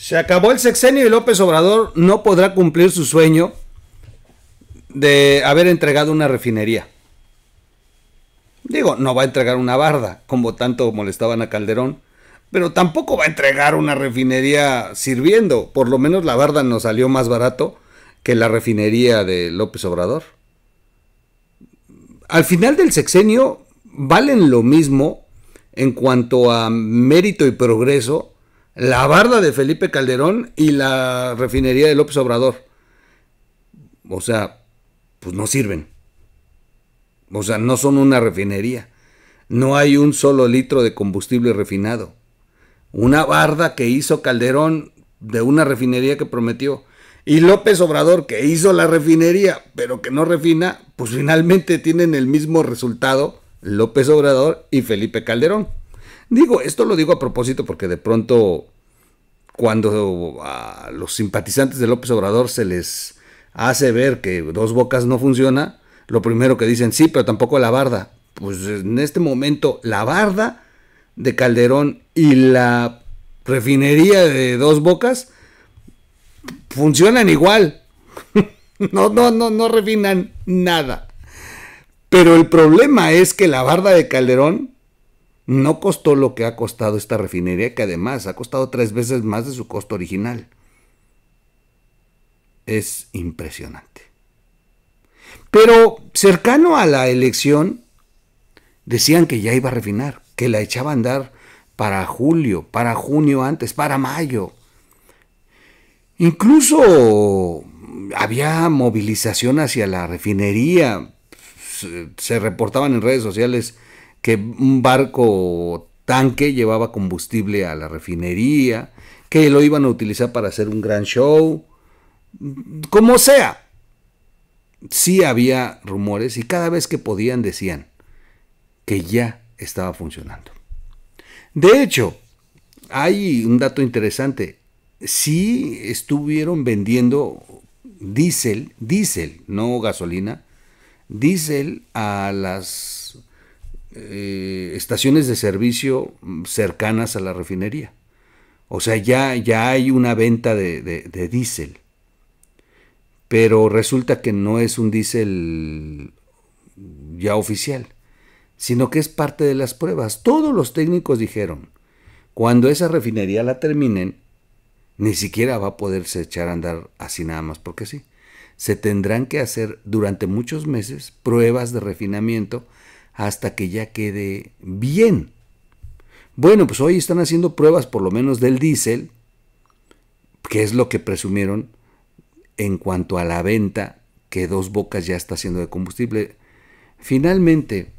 Se acabó el sexenio y López Obrador no podrá cumplir su sueño de haber entregado una refinería. Digo, no va a entregar una barda, como tanto molestaban a Calderón, pero tampoco va a entregar una refinería sirviendo. Por lo menos la barda nos salió más barato que la refinería de López Obrador. Al final del sexenio valen lo mismo en cuanto a mérito y progreso la barda de Felipe Calderón y la refinería de López Obrador. O sea, pues no sirven. O sea, no son una refinería. No hay un solo litro de combustible refinado. Una barda que hizo Calderón de una refinería que prometió. Y López Obrador, que hizo la refinería, pero que no refina, pues finalmente tienen el mismo resultado López Obrador y Felipe Calderón. Digo, esto lo digo a propósito porque de pronto cuando a los simpatizantes de López Obrador se les hace ver que dos bocas no funciona, lo primero que dicen, sí, pero tampoco la barda. Pues en este momento la barda de Calderón y la refinería de dos bocas funcionan igual. no, no, no, no refinan nada. Pero el problema es que la barda de Calderón no costó lo que ha costado esta refinería, que además ha costado tres veces más de su costo original. Es impresionante. Pero cercano a la elección, decían que ya iba a refinar, que la echaban a andar para julio, para junio antes, para mayo. Incluso había movilización hacia la refinería. Se reportaban en redes sociales que un barco tanque llevaba combustible a la refinería, que lo iban a utilizar para hacer un gran show, como sea. Sí había rumores y cada vez que podían decían que ya estaba funcionando. De hecho, hay un dato interesante. Sí estuvieron vendiendo diésel, diésel, no gasolina, diésel a las eh, estaciones de servicio mm, cercanas a la refinería. O sea, ya, ya hay una venta de, de, de diésel. Pero resulta que no es un diésel ya oficial, sino que es parte de las pruebas. Todos los técnicos dijeron, cuando esa refinería la terminen, ni siquiera va a poderse echar a andar así nada más porque sí. Se tendrán que hacer durante muchos meses pruebas de refinamiento hasta que ya quede bien. Bueno, pues hoy están haciendo pruebas por lo menos del diésel, que es lo que presumieron en cuanto a la venta que Dos Bocas ya está haciendo de combustible. Finalmente,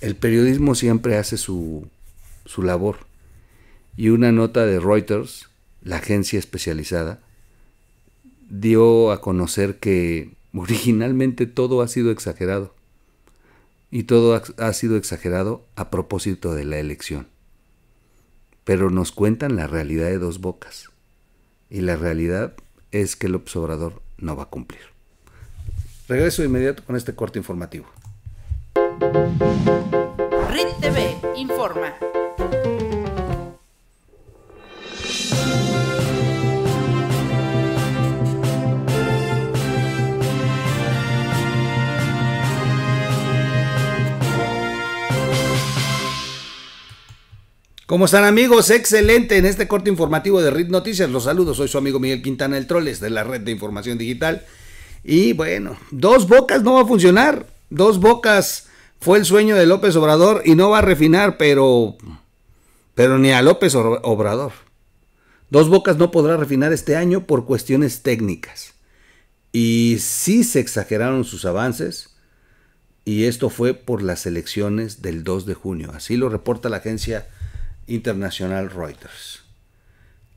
el periodismo siempre hace su, su labor. Y una nota de Reuters, la agencia especializada, dio a conocer que originalmente todo ha sido exagerado y todo ha sido exagerado a propósito de la elección. Pero nos cuentan la realidad de dos bocas. Y la realidad es que el observador no va a cumplir. Regreso de inmediato con este corte informativo. RIT TV informa. ¿Cómo están amigos? Excelente en este corte informativo de RIT Noticias. Los saludo, soy su amigo Miguel Quintana El Troles de la Red de Información Digital. Y bueno, dos bocas no va a funcionar. Dos bocas fue el sueño de López Obrador y no va a refinar, pero, pero ni a López Obrador. Dos bocas no podrá refinar este año por cuestiones técnicas. Y sí se exageraron sus avances. Y esto fue por las elecciones del 2 de junio. Así lo reporta la agencia internacional Reuters.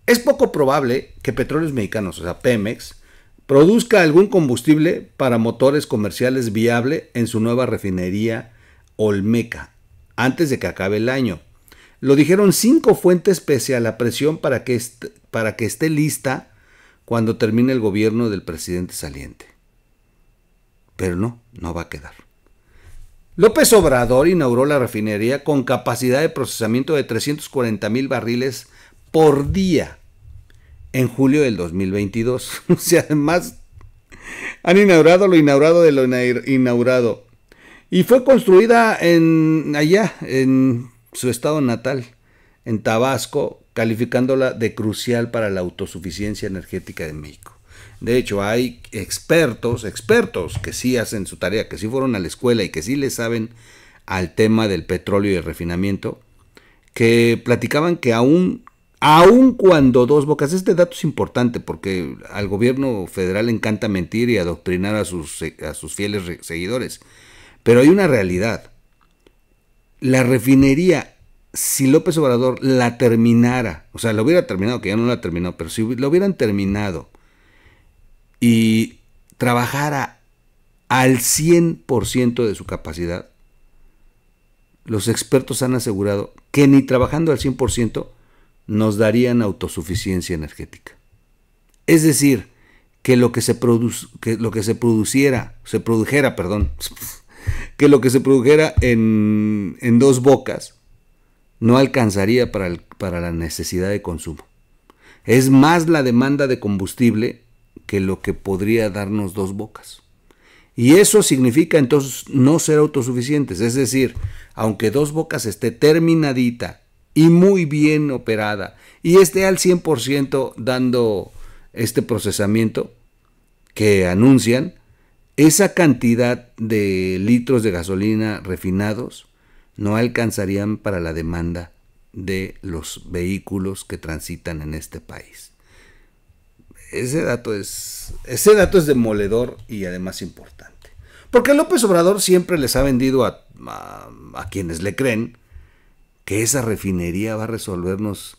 Es poco probable que Petróleos Mexicanos, o sea, Pemex, produzca algún combustible para motores comerciales viable en su nueva refinería Olmeca, antes de que acabe el año. Lo dijeron cinco fuentes pese a la presión para que, para que esté lista cuando termine el gobierno del presidente saliente. Pero no, no va a quedar. López Obrador inauguró la refinería con capacidad de procesamiento de 340 mil barriles por día en julio del 2022. O sea, además han inaugurado lo inaugurado de lo inaugurado. Y fue construida en allá, en su estado natal, en Tabasco, calificándola de crucial para la autosuficiencia energética de México. De hecho, hay expertos, expertos que sí hacen su tarea, que sí fueron a la escuela y que sí le saben al tema del petróleo y el refinamiento, que platicaban que aún, aún cuando dos bocas, este dato es importante porque al gobierno federal le encanta mentir y adoctrinar a sus, a sus fieles seguidores, pero hay una realidad. La refinería si López Obrador la terminara, o sea, la hubiera terminado, que ya no la terminó, pero si lo hubieran terminado y trabajara al 100% de su capacidad, los expertos han asegurado que ni trabajando al 100% nos darían autosuficiencia energética. Es decir, que lo que se, lo que se produciera, se produjera, perdón, que lo que se produjera en, dos bocas no alcanzaría para, para la necesidad de consumo. Es más la demanda de combustible que lo que podría darnos dos bocas. Y eso significa entonces no ser autosuficientes, es decir, aunque dos bocas esté terminadita y muy bien operada y esté al 100% dando este procesamiento que anuncian, esa cantidad de litros de gasolina refinados no alcanzarían para la demanda de los vehículos que transitan en este país ese dato es, ese dato es demoledor y además importante. Porque López Obrador siempre les ha vendido a, quienes le creen que esa refinería va a resolvernos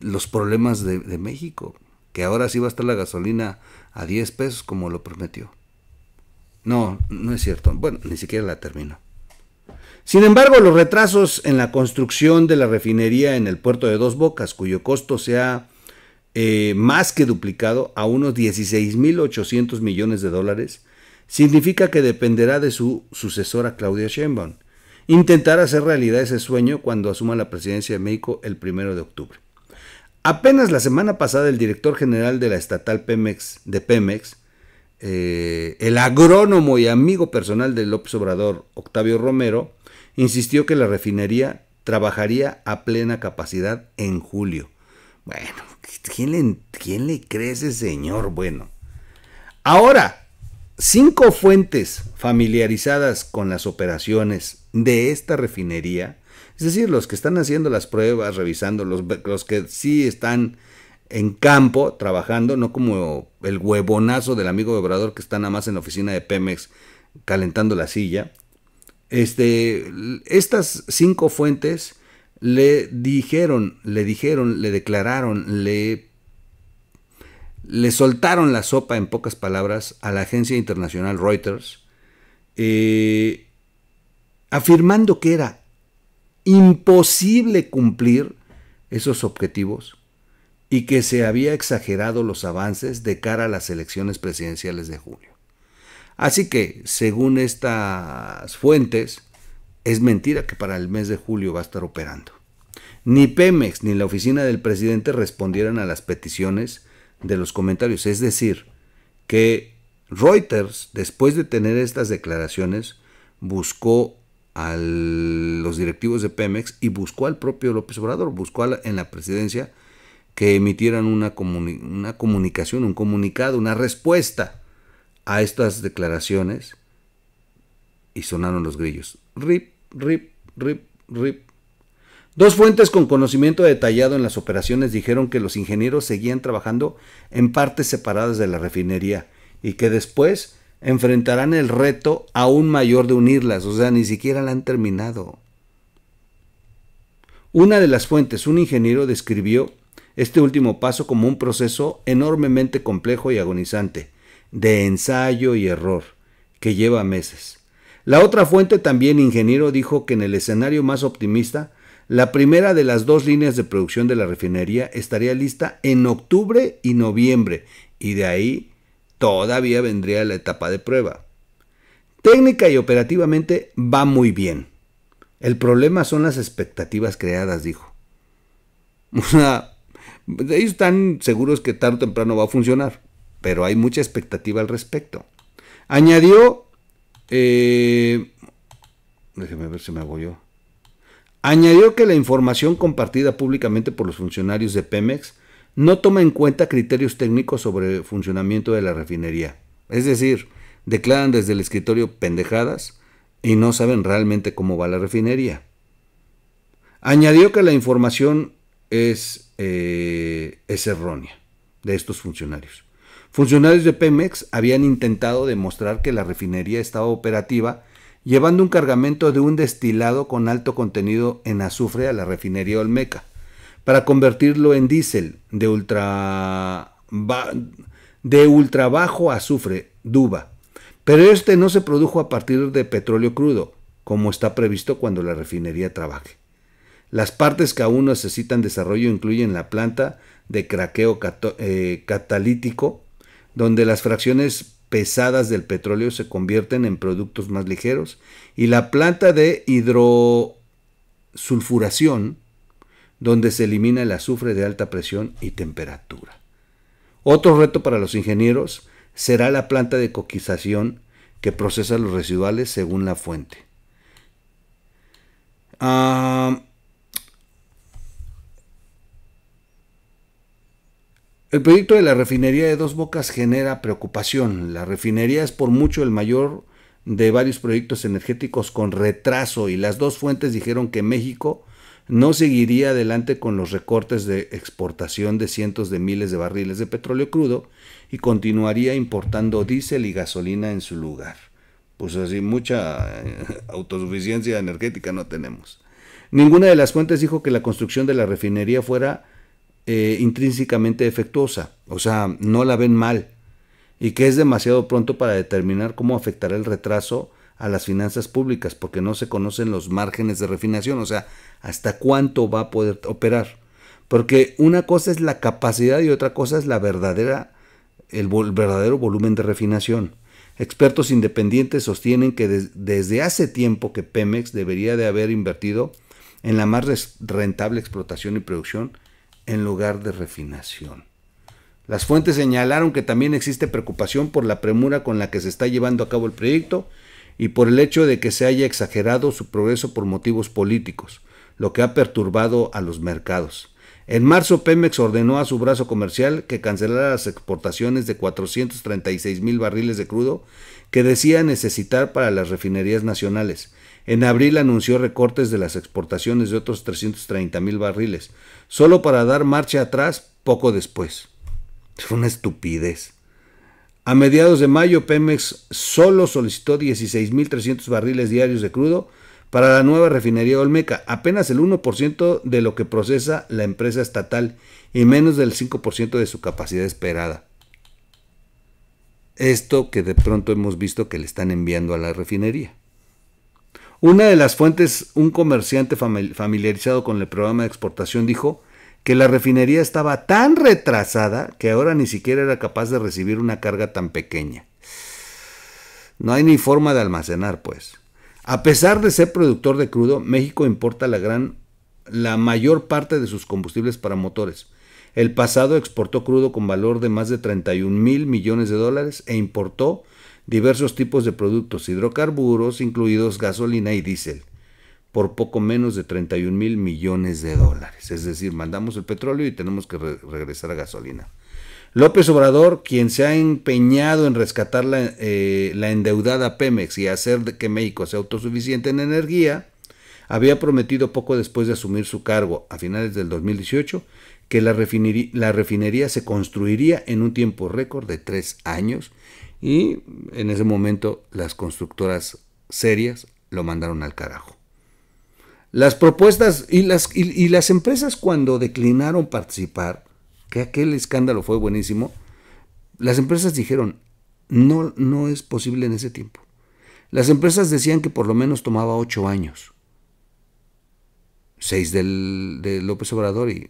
los problemas de, México, que ahora sí va a estar la gasolina a 10 pesos como lo prometió. No, no es cierto. Bueno, ni siquiera la termino. Sin embargo, los retrasos en la construcción de la refinería en el puerto de Dos Bocas, cuyo costo sea eh, más que duplicado a unos 16.800 millones de dólares, significa que dependerá de su sucesora Claudia Sheinbaum intentar hacer realidad ese sueño cuando asuma la presidencia de México el primero de octubre. Apenas la semana pasada el director general de la estatal Pemex, de Pemex, eh, el agrónomo y amigo personal de López Obrador, Octavio Romero, insistió que la refinería trabajaría a plena capacidad en julio. Bueno, ¿quién le, ¿quién le cree ese señor? Bueno, ahora, cinco fuentes familiarizadas con las operaciones de esta refinería, es decir, los que están haciendo las pruebas, revisando, los, los que sí están en campo trabajando, no como el huevonazo del amigo de Obrador que está nada más en la oficina de Pemex calentando la silla. Este, estas cinco fuentes le dijeron, le dijeron, le declararon, le, le soltaron la sopa en pocas palabras a la agencia internacional Reuters, eh, afirmando que era imposible cumplir esos objetivos y que se había exagerado los avances de cara a las elecciones presidenciales de junio. Así que, según estas fuentes, es mentira que para el mes de julio va a estar operando. Ni Pemex ni la oficina del presidente respondieran a las peticiones de los comentarios. Es decir, que Reuters, después de tener estas declaraciones, buscó a los directivos de Pemex y buscó al propio López Obrador, buscó en la presidencia que emitieran una comunicación, un comunicado, una respuesta a estas declaraciones y sonaron los grillos. Rip, rip, rip, rip, Dos fuentes con conocimiento detallado en las operaciones dijeron que los ingenieros seguían trabajando en partes separadas de la refinería y que después enfrentarán el reto aún mayor de unirlas, o sea, ni siquiera la han terminado. Una de las fuentes, un ingeniero, describió este último paso como un proceso enormemente complejo y agonizante, de ensayo y error, que lleva meses. La otra fuente, también ingeniero, dijo que en el escenario más optimista, la primera de las dos líneas de producción de la refinería estaría lista en octubre y noviembre, y de ahí todavía vendría la etapa de prueba. Técnica y operativamente va muy bien. El problema son las expectativas creadas, dijo. O ellos están seguros que tarde o temprano va a funcionar, pero hay mucha expectativa al respecto. Añadió, eh, déjeme ver si me hago yo. Añadió que la información compartida públicamente por los funcionarios de Pemex no toma en cuenta criterios técnicos sobre el funcionamiento de la refinería. Es decir, declaran desde el escritorio pendejadas y no saben realmente cómo va la refinería. Añadió que la información es, eh, es errónea de estos funcionarios. Funcionarios de Pemex habían intentado demostrar que la refinería estaba operativa llevando un cargamento de un destilado con alto contenido en azufre a la refinería Olmeca, para convertirlo en diésel de ultra, de bajo azufre, DUBA. Pero este no se produjo a partir de petróleo crudo, como está previsto cuando la refinería trabaje. Las partes que aún necesitan desarrollo incluyen la planta de craqueo eh, catalítico, donde las fracciones pesadas del petróleo se convierten en productos más ligeros y la planta de hidrosulfuración, donde se elimina el azufre de alta presión y temperatura. Otro reto para los ingenieros será la planta de coquización que procesa los residuales según la fuente. Ah, El proyecto de la refinería de Dos Bocas genera preocupación. La refinería es por mucho el mayor de varios proyectos energéticos con retraso y las dos fuentes dijeron que México no seguiría adelante con los recortes de exportación de cientos de miles de barriles de petróleo crudo y continuaría importando diésel y gasolina en su lugar. Pues así mucha eh, autosuficiencia energética no tenemos. Ninguna de las fuentes dijo que la construcción de la refinería fuera eh, intrínsecamente defectuosa, o sea, no la ven mal, y que es demasiado pronto para determinar cómo afectará el retraso a las finanzas públicas, porque no se conocen los márgenes de refinación, o sea, hasta cuánto va a poder operar. Porque una cosa es la capacidad y otra cosa es la verdadera, el, verdadero volumen de refinación. Expertos independientes sostienen que desde hace tiempo que Pemex debería de haber invertido en la más rentable explotación y producción en lugar de refinación. Las fuentes señalaron que también existe preocupación por la premura con la que se está llevando a cabo el proyecto y por el hecho de que se haya exagerado su progreso por motivos políticos, lo que ha perturbado a los mercados. En marzo, Pemex ordenó a su brazo comercial que cancelara las exportaciones de 436 mil barriles de crudo que decía necesitar para las refinerías nacionales, en abril anunció recortes de las exportaciones de otros 330 mil barriles, solo para dar marcha atrás poco después. Es una estupidez. A mediados de mayo, Pemex solo solicitó 16.300 barriles diarios de crudo para la nueva refinería Olmeca, apenas el 1% de lo que procesa la empresa estatal y menos del 5% de su capacidad esperada. Esto que de pronto hemos visto que le están enviando a la refinería. Una de las fuentes, un comerciante familiarizado con el programa de exportación, dijo que la refinería estaba tan retrasada que ahora ni siquiera era capaz de recibir una carga tan pequeña. No hay ni forma de almacenar, pues. A pesar de ser productor de crudo, México importa la gran la mayor parte de sus combustibles para motores. El pasado exportó crudo con valor de más de 31 mil millones de dólares e importó diversos tipos de productos hidrocarburos, incluidos gasolina y diésel, por poco menos de 31 mil millones de dólares. Es decir, mandamos el petróleo y tenemos que regresar a gasolina. López Obrador, quien se ha empeñado en rescatar la, eh, la endeudada Pemex y hacer que México sea autosuficiente en energía, había prometido poco después de asumir su cargo, a finales del 2018, que la refinería, se construiría en un tiempo récord de tres años y en ese momento las constructoras serias lo mandaron al carajo. Las propuestas y las, las empresas cuando declinaron participar, que aquel escándalo fue buenísimo, las empresas dijeron, no, no es posible en ese tiempo. Las empresas decían que por lo menos tomaba ocho años. Seis de López Obrador y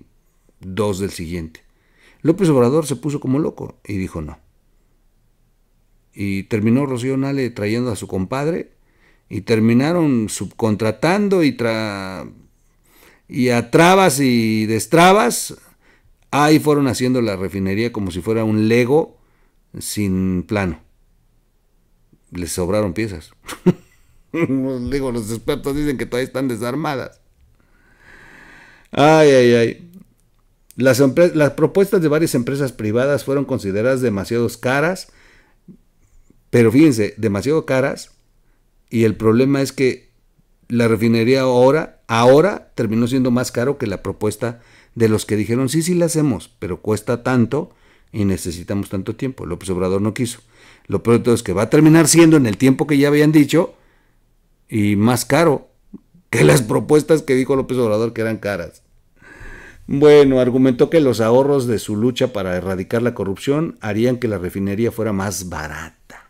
dos del siguiente. López Obrador se puso como loco y dijo no. Y terminó Rocío Nale trayendo a su compadre y terminaron subcontratando y, tra y a trabas y destrabas. Ahí fueron haciendo la refinería como si fuera un Lego sin plano. Les sobraron piezas. Digo, los expertos dicen que todavía están desarmadas. Ay, ay, ay. Las, propuestas de varias empresas privadas fueron consideradas demasiado caras, pero fíjense, demasiado caras, y el problema es que la refinería ahora, ahora terminó siendo más caro que la propuesta de los que dijeron, sí, sí la hacemos, pero cuesta tanto y necesitamos tanto tiempo. López Obrador no quiso. Lo peor es que va a terminar siendo en el tiempo que ya habían dicho y más caro que las propuestas que dijo López Obrador que eran caras. Bueno, argumentó que los ahorros de su lucha para erradicar la corrupción harían que la refinería fuera más barata.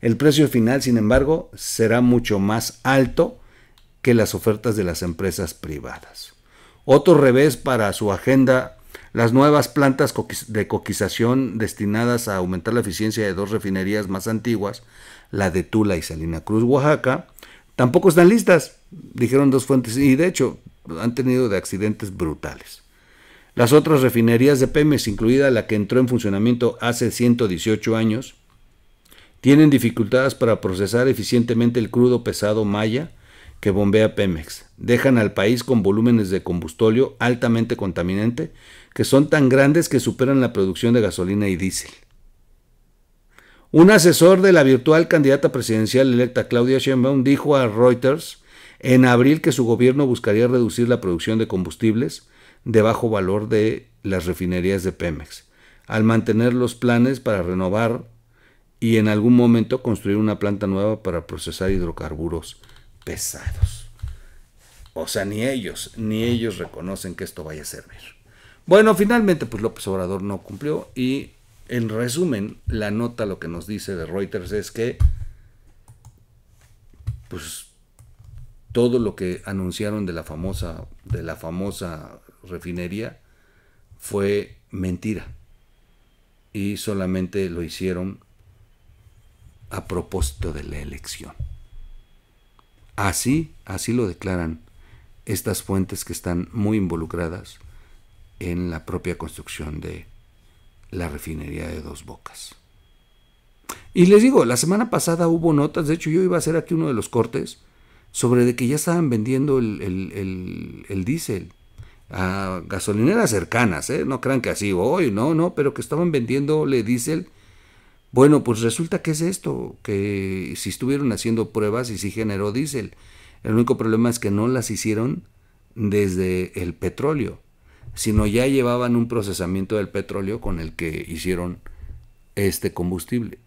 El precio final, sin embargo, será mucho más alto que las ofertas de las empresas privadas. Otro revés para su agenda, las nuevas plantas de coquización destinadas a aumentar la eficiencia de dos refinerías más antiguas, la de Tula y Salina Cruz, Oaxaca, tampoco están listas, dijeron dos fuentes. Y de hecho, han tenido de accidentes brutales. Las otras refinerías de Pemex, incluida la que entró en funcionamiento hace 118 años, tienen dificultades para procesar eficientemente el crudo pesado Maya que bombea Pemex. Dejan al país con volúmenes de combustóleo altamente contaminante que son tan grandes que superan la producción de gasolina y diésel. Un asesor de la virtual candidata presidencial electa Claudia Sheinbaum dijo a Reuters en abril que su gobierno buscaría reducir la producción de combustibles de bajo valor de las refinerías de Pemex, al mantener los planes para renovar y en algún momento construir una planta nueva para procesar hidrocarburos pesados. O sea, ni ellos, ni ellos reconocen que esto vaya a servir. Bueno, finalmente, pues López Obrador no cumplió y en resumen, la nota lo que nos dice de Reuters es que, pues todo lo que anunciaron de la famosa, de la famosa refinería fue mentira. Y solamente lo hicieron a propósito de la elección. Así, así lo declaran estas fuentes que están muy involucradas en la propia construcción de la refinería de dos bocas. Y les digo, la semana pasada hubo notas, de hecho yo iba a hacer aquí uno de los cortes, sobre de que ya estaban vendiendo el, el, el, diésel a gasolineras cercanas, ¿eh? no crean que así hoy, no, no, pero que estaban vendiéndole diésel. Bueno, pues resulta que es esto, que si estuvieron haciendo pruebas y si generó diésel. El único problema es que no las hicieron desde el petróleo, sino ya llevaban un procesamiento del petróleo con el que hicieron este combustible.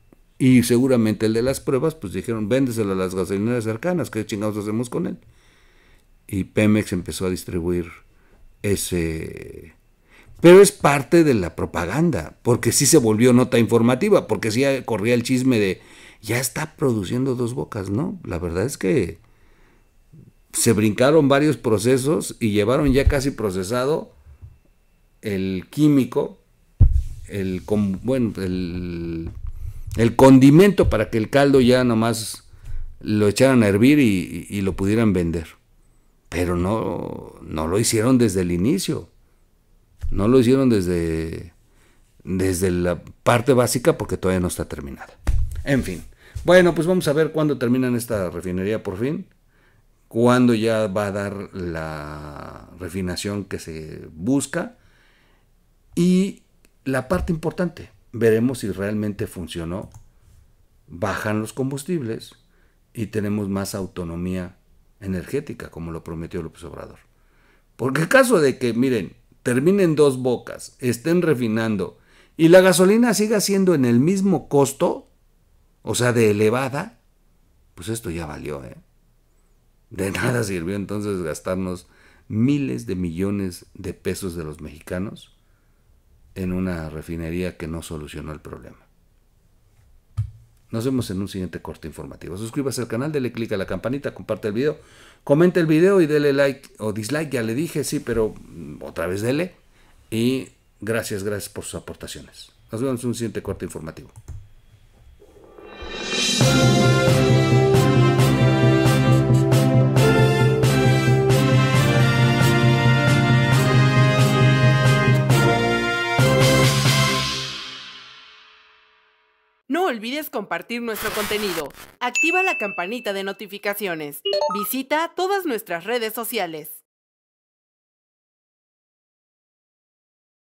Y seguramente el de las pruebas, pues dijeron, véndeselo a las gasolineras cercanas, ¿qué chingados hacemos con él? Y Pemex empezó a distribuir ese... Pero es parte de la propaganda, porque sí se volvió nota informativa, porque sí corría el chisme de, ya está produciendo dos bocas, ¿no? La verdad es que se brincaron varios procesos y llevaron ya casi procesado el químico, el, bueno, el el condimento para que el caldo ya nomás lo echaran a hervir y, lo pudieran vender. Pero no, no lo hicieron desde el inicio. No lo hicieron desde, desde la parte básica porque todavía no está terminada. En fin. Bueno, pues vamos a ver cuándo terminan esta refinería por fin. Cuándo ya va a dar la refinación que se busca. Y la parte importante, veremos si realmente funcionó. Bajan los combustibles y tenemos más autonomía energética, como lo prometió López Obrador. Porque caso de que, miren, terminen dos bocas, estén refinando y la gasolina siga siendo en el mismo costo, o sea, de elevada, pues esto ya valió, ¿eh? De nada sirvió entonces gastarnos miles de millones de pesos de los mexicanos en una refinería que no solucionó el problema. Nos vemos en un siguiente corte informativo. Suscríbase al canal, dele click a la campanita, comparte el video, comente el video y dele like o dislike, ya le dije, sí, pero mm, otra vez dele. Y gracias, gracias por sus aportaciones. Nos vemos en un siguiente corte informativo. olvides compartir nuestro contenido. Activa la campanita de notificaciones. Visita todas nuestras redes sociales.